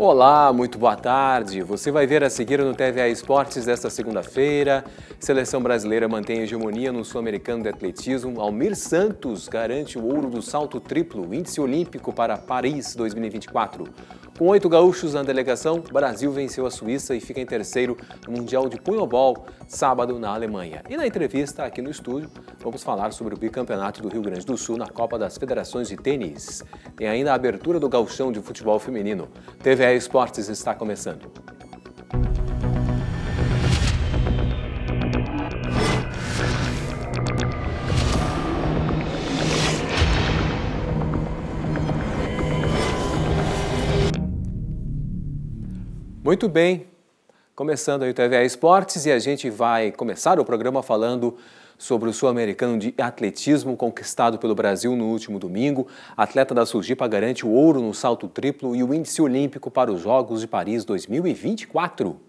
Olá, muito boa tarde. Você vai ver a seguir no TVA Esportes desta segunda-feira. Seleção brasileira mantém a hegemonia no Sul-Americano de Atletismo. Almir Santos garante o ouro do salto triplo, índice olímpico para Paris 2024. Com oito gaúchos na delegação, Brasil venceu a Suíça e fica em terceiro no Mundial de Punhobol, sábado na Alemanha. E na entrevista aqui no estúdio, vamos falar sobre o bicampeonato do Rio Grande do Sul na Copa das Federações de Tênis. Tem ainda a abertura do gauchão de futebol feminino. TV Esportes está começando. Muito bem, começando aí o TVA Esportes e a gente vai começar o programa falando sobre o Sul-Americano de Atletismo conquistado pelo Brasil no último domingo. A atleta da Sujipa garante o ouro no salto triplo e o índice olímpico para os Jogos de Paris 2024.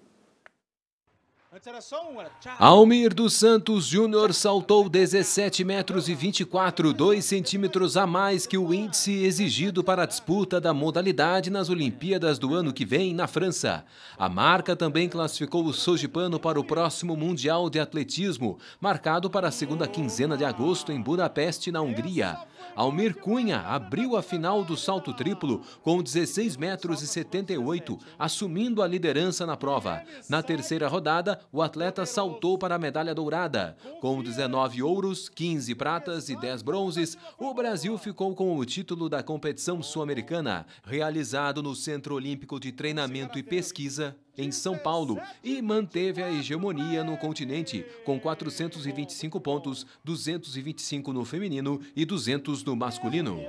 Almir dos Santos Júnior saltou 17 metros e 24, 2 centímetros a mais que o índice exigido para a disputa da modalidade nas Olimpíadas do ano que vem na França. A marca também classificou o Sojipano para o próximo Mundial de Atletismo, marcado para a segunda quinzena de agosto em Budapeste, na Hungria. Almir Cunha abriu a final do salto triplo com 16 metros e 78, assumindo a liderança na prova. Na terceira rodada, o atleta saltou para a medalha dourada. Com 19 ouros, 15 pratas e 10 bronzes, o Brasil ficou com o título da competição sul-americana, realizado no Centro Olímpico de Treinamento e Pesquisa, em São Paulo e manteve a hegemonia no continente, com 425 pontos, 225 no feminino e 200 no masculino.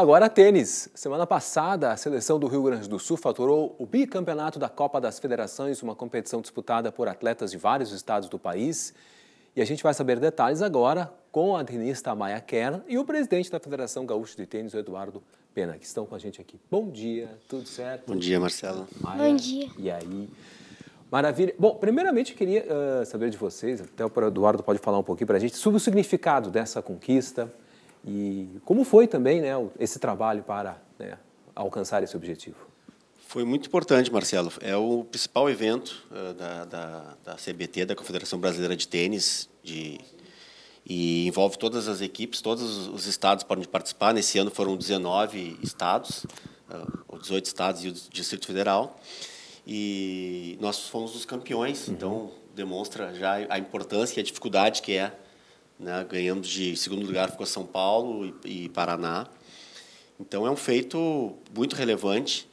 Agora, tênis. Semana passada, a seleção do Rio Grande do Sul faturou o bicampeonato da Copa das Federações, uma competição disputada por atletas de vários estados do país. E a gente vai saber detalhes agora com a tenista Maia Kern e o presidente da Federação Gaúcha de Tênis, Eduardo Pena, que estão com a gente aqui. Bom dia, tudo certo? Bom dia, Marcelo. Maia, Bom dia. E aí? Maravilha. Bom, primeiramente queria uh, saber de vocês, até o Eduardo pode falar um pouquinho para a gente, sobre o significado dessa conquista, e como foi também né, esse trabalho para né, alcançar esse objetivo? Foi muito importante, Marcelo. É o principal evento eh, da, da, da CBT, da Confederação Brasileira de Tênis, de, e envolve todas as equipes, todos os estados podem participar. Nesse ano foram 19 estados, eh, ou 18 estados e o Distrito Federal. E nós fomos os campeões, uhum. então demonstra já a importância e a dificuldade que é né? Ganhamos de segundo lugar ficou São Paulo e, e Paraná. Então é um feito muito relevante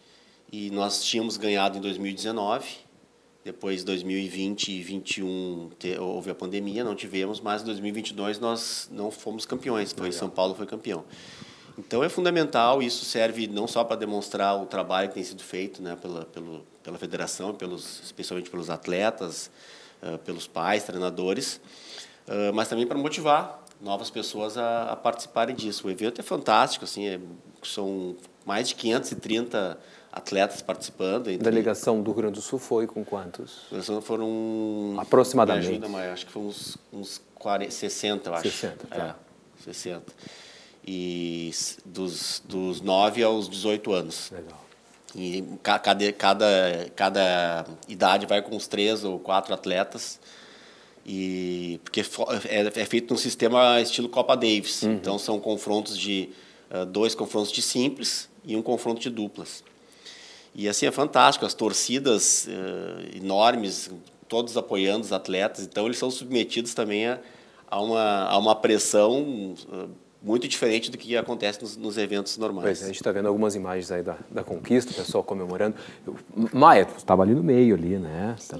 e nós tínhamos ganhado em 2019. Depois 2020 e 2021 houve a pandemia, não tivemos, mas em 2022 nós não fomos campeões, foi São Paulo foi campeão. Então é fundamental, isso serve não só para demonstrar o trabalho que tem sido feito né, pela, pelo, pela federação, pelos, especialmente pelos atletas, eh, pelos pais, treinadores, ah, mas também para motivar novas pessoas a, a, participarem disso. O evento é fantástico, assim, é, são mais de 530 atletas participando. Entre... A delegação do Rio Grande do Sul foi com quantos? Foram... Aproximadamente. Me ajuda, mas acho que foram uns, uns 40, 60, eu acho. 60, tá. É, 60. E dos, dos 9 aos 18 anos. Legal. E cada, cada, cada idade vai com uns 3 ou 4 atletas. E, porque é, é feito num sistema estilo Copa Davis. Uhum. Então, são confrontos de... Uh, dois confrontos de simples e um confronto de duplas. E assim é fantástico, as torcidas uh, enormes, todos apoiando os atletas, então eles são submetidos também a, a, uma, a uma pressão uh, muito diferente do que acontece nos, nos eventos normais. Pois, é, a gente está vendo algumas imagens aí da, da conquista, o pessoal comemorando. Eu, Maia, estava ali no meio ali, né? Tá,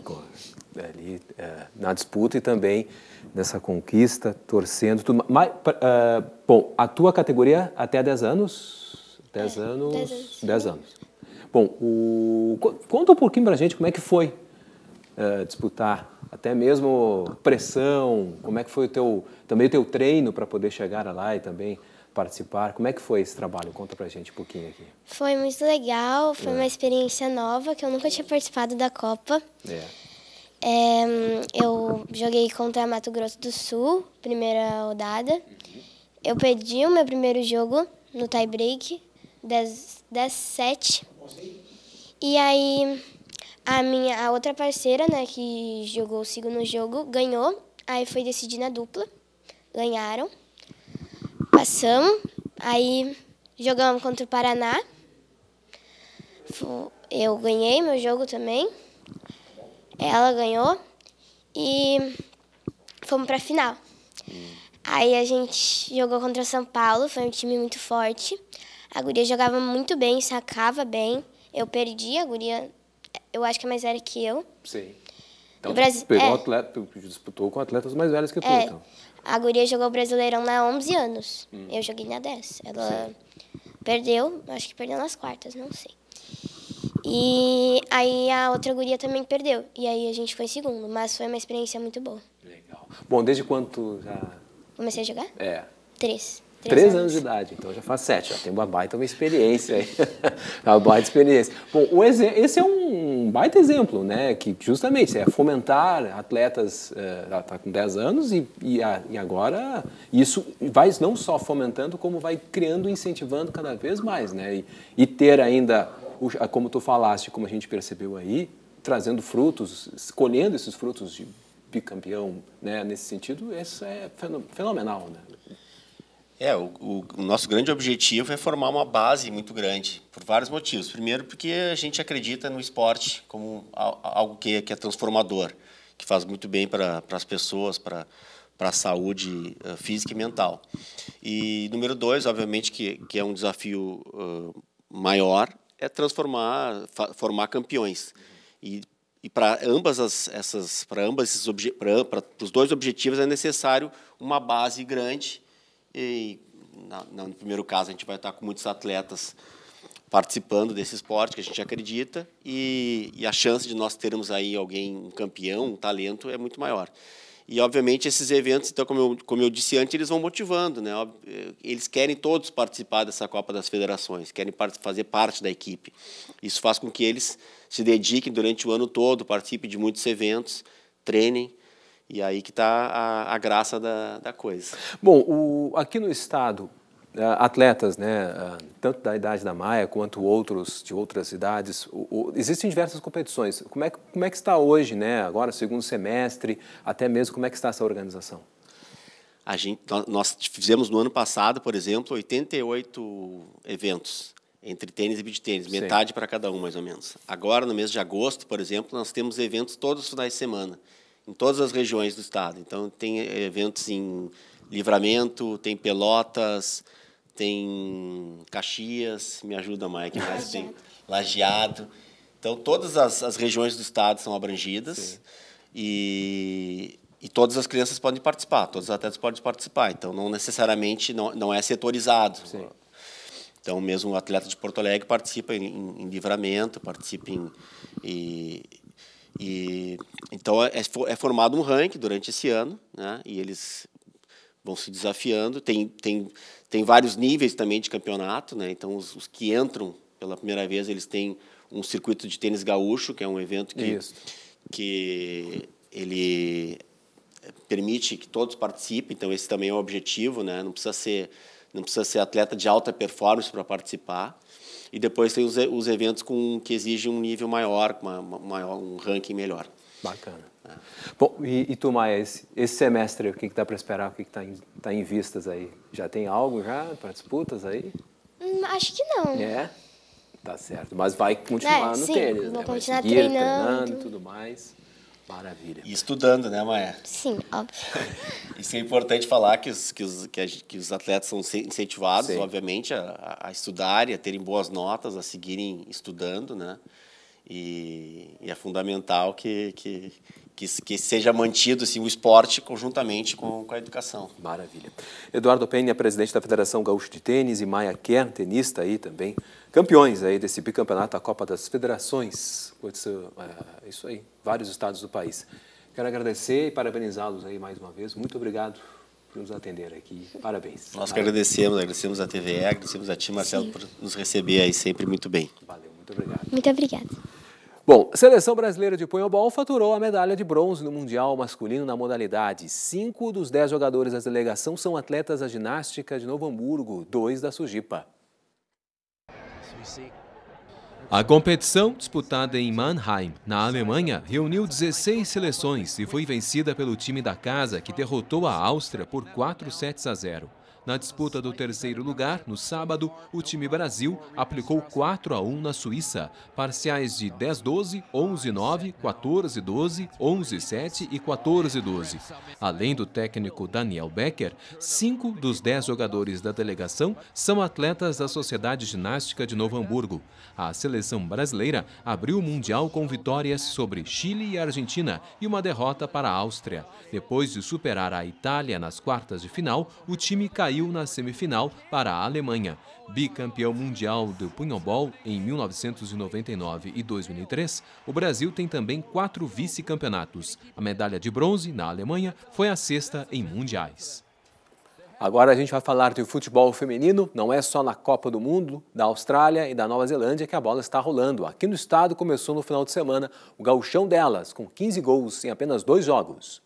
ali é, na disputa e também nessa conquista, torcendo tudo. Mas, uh, bom, a tua categoria até 10 anos? 10 é, anos. 10 anos. anos. Bom, o, conta um pouquinho pra gente como é que foi uh, disputar, até mesmo pressão, como é que foi o teu, também o teu treino para poder chegar lá e também participar. Como é que foi esse trabalho? Conta pra gente um pouquinho aqui. Foi muito legal, foi é. uma experiência nova, que eu nunca tinha participado da Copa. É. É, eu joguei contra Mato Grosso do Sul, primeira rodada. Eu perdi o meu primeiro jogo no tie-break, E aí a minha a outra parceira, né, que jogou o segundo jogo, ganhou. Aí foi decidir na dupla. Ganharam. Passamos. Aí jogamos contra o Paraná. Eu ganhei meu jogo também. Ela ganhou e fomos para a final. Aí a gente jogou contra São Paulo, foi um time muito forte. A guria jogava muito bem, sacava bem. Eu perdi, a guria eu acho que é mais velha que eu. Sim. Então, é. o Brasil, pegou é. um atleta, disputou com atletas mais velhas que tu, é. então. A guria jogou o Brasileirão na 11 anos. Hum. Eu joguei na 10. Ela Sim. perdeu, acho que perdeu nas quartas, não sei. E aí a outra guria também perdeu. E aí a gente foi segundo, mas foi uma experiência muito boa. Legal. Bom, desde quanto já. Comecei a jogar? É. Três. Três, anos. anos. de idade, então já faz sete, já tem uma baita uma experiência aí. uma baita experiência. Bom, o esse é um baita exemplo, né? Que justamente é fomentar atletas, ela eh, está com 10 anos e, e, e, agora isso vai não só fomentando, como vai criando, incentivando cada vez mais, né? E, e ter ainda como tu falaste, como a gente percebeu aí, trazendo frutos, colhendo esses frutos de bicampeão, né? Nesse sentido, isso é fenomenal, né? É, o, o, o, nosso grande objetivo é formar uma base muito grande, por vários motivos. Primeiro, porque a gente acredita no esporte como algo que, que é transformador, que faz muito bem para as pessoas, para para a saúde eh, física e mental. E número dois, obviamente, que, que é um desafio uh, maior, é transformar, formar campeões. E, e para ambas as, essas, para ambas para os dois objetivos é necessário uma base grande. E na, no primeiro caso a gente vai estar com muitos atletas participando desse esporte que a gente acredita e, e a chance de nós termos aí alguém um campeão, um talento é muito maior. E, obviamente, esses eventos, então, como eu, como eu disse antes, eles vão motivando. Né? Eh, eles querem todos participar dessa Copa das Federações, querem fazer parte da equipe. Isso faz com que eles se dediquem durante o ano todo, participem de muitos eventos, treinem. E aí que está a, a, graça da, da coisa. Bom, o, aqui no Estado, eh, atletas, né, eh, tanto da idade da Maia quanto outros de outras idades, o, o, existem diversas competições. Como é, como é que está hoje, né, agora, segundo semestre, até mesmo como é que está essa organização? A gente, nós fizemos no ano passado, por exemplo, 88 eventos entre tênis e beach tênis, metade para cada um, mais ou menos. Agora, no mês de agosto, por exemplo, nós temos eventos todos os finais de semana, em todas as regiões do estado. Então, tem eventos em Livramento, tem Pelotas, tem Caxias, me ajuda, Mike, mas tem Lajeado. Então, todas as, as, regiões do estado são abrangidas e, e todas as crianças podem participar, todos os atletas podem participar. Então, não necessariamente não, não é setorizado. Sim. Então, mesmo o atleta de Porto Alegre participa em, em, em livramento, participa em. E, e então, é, é, é formado um ranking durante esse ano, né? e eles vão se desafiando. Tem, tem, tem vários níveis também de campeonato, né? então os, os que entram pela primeira vez, eles têm um circuito de tênis gaúcho, que é um evento que, que ele eh, permite que todos participem, então esse também é o objetivo, né? não, precisa ser, não precisa ser atleta de alta performance para participar. E depois tem os, os eventos com, que exigem um nível maior, uma, uma, um ranking melhor. Bacana. Bom, e, e tu, Maia, esse, esse, semestre, o que, que dá para esperar? O que está que tá em, tá em vistas aí? Já tem algo já para disputas aí? Hum, acho que não. É? Tá certo. Mas vai continuar é, no sim, tênis, vou né? continuar seguir, treinando. treinando tudo mais. Maravilha. E estudando, né, Maia? Sim, óbvio. Isso é importante falar que os, que os, que, a, que os atletas são incentivados, sim. obviamente, a, a estudarem, a terem boas notas, a seguirem estudando, né? E, e, é fundamental que, que, que, que seja mantido assim, o esporte conjuntamente com, com a educação. Maravilha. Eduardo Penha, presidente da Federação Gaúcho de Tênis, e Maia Kern, tenista aí também, campeões aí desse bicampeonato, a Copa das Federações. É, isso aí, vários estados do país. Quero agradecer e parabenizá-los aí mais uma vez. Muito obrigado por nos atender aqui. Parabéns. Nós que agradecemos, agradecemos a TVE, agradecemos a Ti, Marcelo, Sim. por nos receber aí sempre muito bem. Valeu, muito obrigado. Muito obrigado. Bom, a seleção brasileira de punhobol faturou a medalha de bronze no Mundial Masculino na modalidade. Cinco dos dez jogadores da delegação são atletas da ginástica de Novo Hamburgo, dois da Sujipa. A competição, disputada em Mannheim, na Alemanha, reuniu 16 seleções e foi vencida pelo time da casa, que derrotou a Áustria por 4 sets a 0. Na disputa do terceiro lugar, no sábado, o time Brasil aplicou 4 a 1 na Suíça, parciais de 10-12, 11-9, 14-12, 11-7 e 14-12. Além do técnico Daniel Becker, cinco dos dez jogadores da delegação são atletas da Sociedade Ginástica de Novo Hamburgo. A seleção brasileira abriu o Mundial com vitórias sobre Chile e Argentina e uma derrota para a Áustria. Depois de superar a Itália nas quartas de final, o time caiu caiu na semifinal para a Alemanha. Bicampeão mundial do punhobol em 1999 e 2003, o Brasil tem também quatro vice-campeonatos. A medalha de bronze na Alemanha foi a sexta em mundiais. Agora a gente vai falar de futebol feminino. Não é só na Copa do Mundo, da Austrália e da Nova Zelândia que a bola está rolando. Aqui no estado começou no final de semana o gauchão delas, com 15 gols em apenas dois jogos.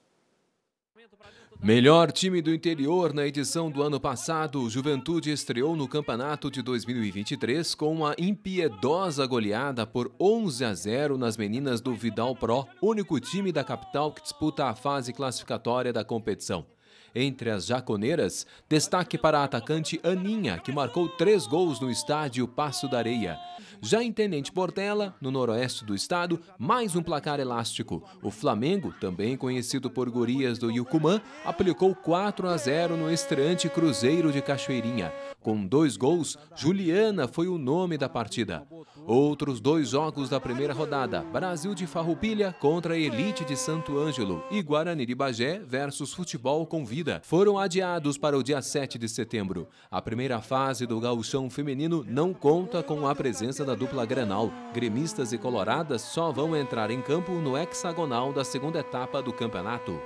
Melhor time do interior na edição do ano passado, Juventude estreou no campeonato de 2023 com uma impiedosa goleada por 11 a 0 nas meninas do Vidal Pro, único time da capital que disputa a fase classificatória da competição. Entre as jaconeiras, destaque para a atacante Aninha, que marcou três gols no estádio Passo da Areia. Já em Tenente Portela, no noroeste do estado, mais um placar elástico. O Flamengo, também conhecido por gurias do Yucumã, aplicou 4 a 0 no estreante Cruzeiro de Cachoeirinha. Com dois gols, Juliana foi o nome da partida. Outros dois jogos da primeira rodada, Brasil de Farroupilha contra Elite de Santo Ângelo e Guarani de Bagé versus Futebol com Vida, foram adiados para o dia 7 de setembro. A primeira fase do gauchão feminino não conta com a presença da da dupla Grenal, gremistas e coloradas só vão entrar em campo no hexagonal da segunda etapa do campeonato.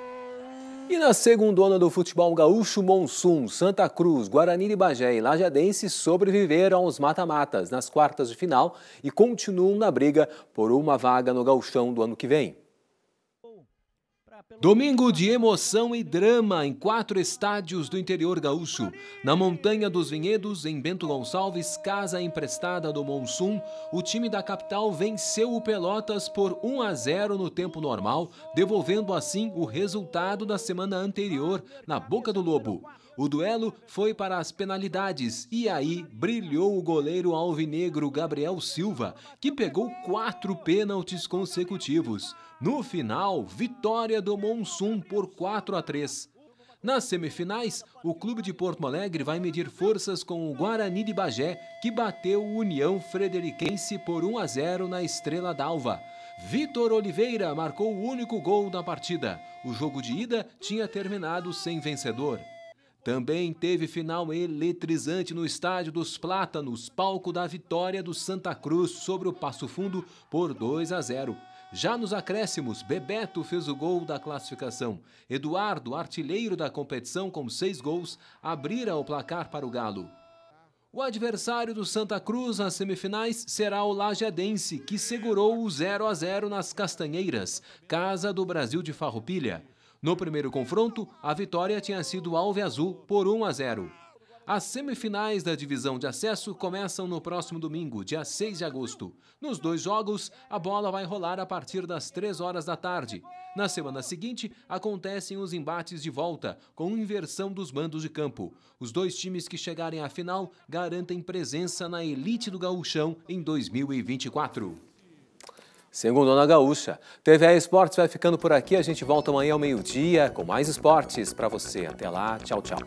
E na segunda onda do futebol gaúcho, Monsum, Santa Cruz, Guarani de Bagé e Lajadense sobreviveram aos mata-matas nas quartas de final e continuam na briga por uma vaga no gauchão do ano que vem. Domingo de emoção e drama em quatro estádios do interior gaúcho. Na Montanha dos Vinhedos, em Bento Gonçalves, casa emprestada do Monsum, o time da capital venceu o Pelotas por 1 a 0 no tempo normal, devolvendo assim o resultado da semana anterior na Boca do Lobo. O duelo foi para as penalidades e aí brilhou o goleiro alvinegro Gabriel Silva, que pegou quatro pênaltis consecutivos. No final, vitória do Monsum por 4 a 3. Nas semifinais, o clube de Porto Alegre vai medir forças com o Guarani de Bagé, que bateu o União Frederiquense por 1 a 0 na Estrela d'Alva. Vitor Oliveira marcou o único gol da partida. O jogo de ida tinha terminado sem vencedor. Também teve final eletrizante no Estádio dos Plátanos, palco da vitória do Santa Cruz sobre o Passo Fundo por 2 a 0. Já nos acréscimos, Bebeto fez o gol da classificação. Eduardo, artilheiro da competição com seis gols, abrira o placar para o Galo. O adversário do Santa Cruz nas semifinais será o Lajadense, que segurou o 0 a 0 nas Castanheiras, casa do Brasil de Farroupilha. No primeiro confronto, a vitória tinha sido alve azul por 1 a 0. As semifinais da divisão de acesso começam no próximo domingo, dia 6 de agosto. Nos dois jogos, a bola vai rolar a partir das 3 horas da tarde. Na semana seguinte, acontecem os embates de volta, com inversão dos bandos de campo. Os dois times que chegarem à final garantem presença na elite do gauchão em 2024. Segundo Ana Gaúcha. TVA Esportes vai ficando por aqui. A gente volta amanhã ao meio-dia com mais esportes para você. Até lá. Tchau, tchau.